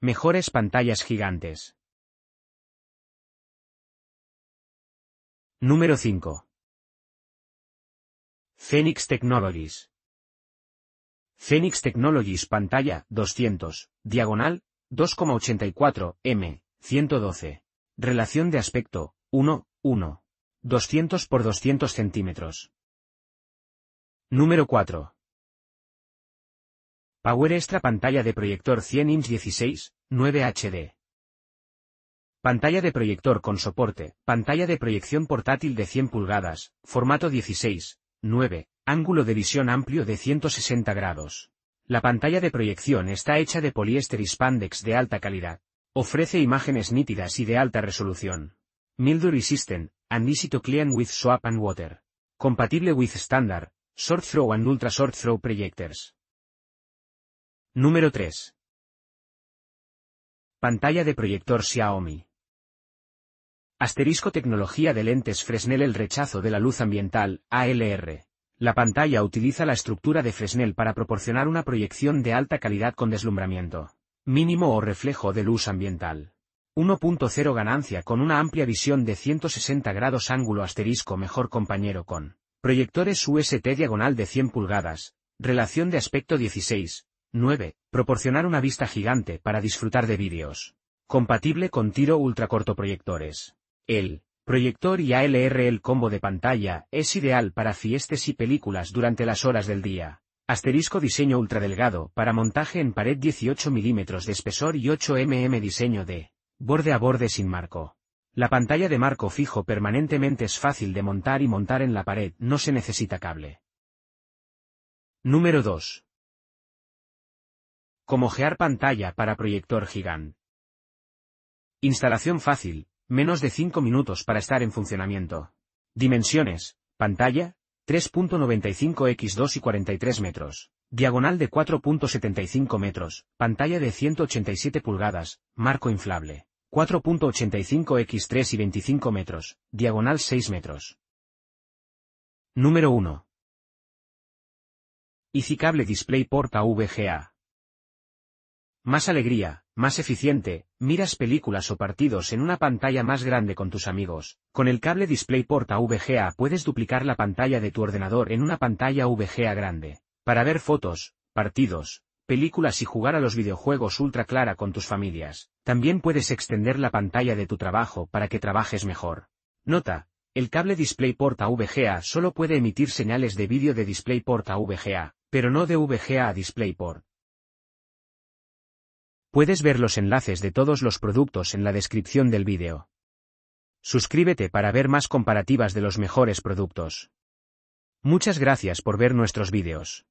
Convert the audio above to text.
Mejores pantallas gigantes. Número 5. Phoenix Technologies. Phoenix Technologies pantalla 200, diagonal, 2,84, m, 112. Relación de aspecto, 1, 1. 200 por 200 centímetros. Número 4. Power Extra Pantalla de proyector 100 inch 16, 9 HD. Pantalla de proyector con soporte, pantalla de proyección portátil de 100 pulgadas, formato 16, 9, ángulo de visión amplio de 160 grados. La pantalla de proyección está hecha de poliéster y spandex de alta calidad. Ofrece imágenes nítidas y de alta resolución. Mildew Resistant, and easy to clean with soap and water. Compatible with standard, short throw and ultra short throw projectors. Número 3. Pantalla de proyector Xiaomi. Asterisco tecnología de lentes Fresnel El rechazo de la luz ambiental, ALR. La pantalla utiliza la estructura de Fresnel para proporcionar una proyección de alta calidad con deslumbramiento, mínimo o reflejo de luz ambiental. 1.0 ganancia con una amplia visión de 160 grados ángulo asterisco mejor compañero con proyectores UST diagonal de 100 pulgadas, relación de aspecto 16, 9. Proporcionar una vista gigante para disfrutar de vídeos. Compatible con tiro proyectores. El proyector y el combo de pantalla es ideal para fiestas y películas durante las horas del día. Asterisco diseño ultradelgado para montaje en pared 18 mm de espesor y 8 mm diseño de borde a borde sin marco. La pantalla de marco fijo permanentemente es fácil de montar y montar en la pared, no se necesita cable. Número 2. Como gear pantalla para proyector Gigant. Instalación fácil, menos de 5 minutos para estar en funcionamiento. Dimensiones, pantalla, 3.95 x 2 y 43 metros. Diagonal de 4.75 metros, pantalla de 187 pulgadas, marco inflable. 4.85 x 3 y 25 metros, diagonal 6 metros. Número 1. Icicable Display porta VGA. Más alegría, más eficiente, miras películas o partidos en una pantalla más grande con tus amigos. Con el cable DisplayPort a VGA puedes duplicar la pantalla de tu ordenador en una pantalla VGA grande. Para ver fotos, partidos, películas y jugar a los videojuegos ultra clara con tus familias. También puedes extender la pantalla de tu trabajo para que trabajes mejor. Nota, el cable DisplayPort a VGA solo puede emitir señales de vídeo de DisplayPort a VGA, pero no de VGA a DisplayPort. Puedes ver los enlaces de todos los productos en la descripción del vídeo. Suscríbete para ver más comparativas de los mejores productos. Muchas gracias por ver nuestros vídeos.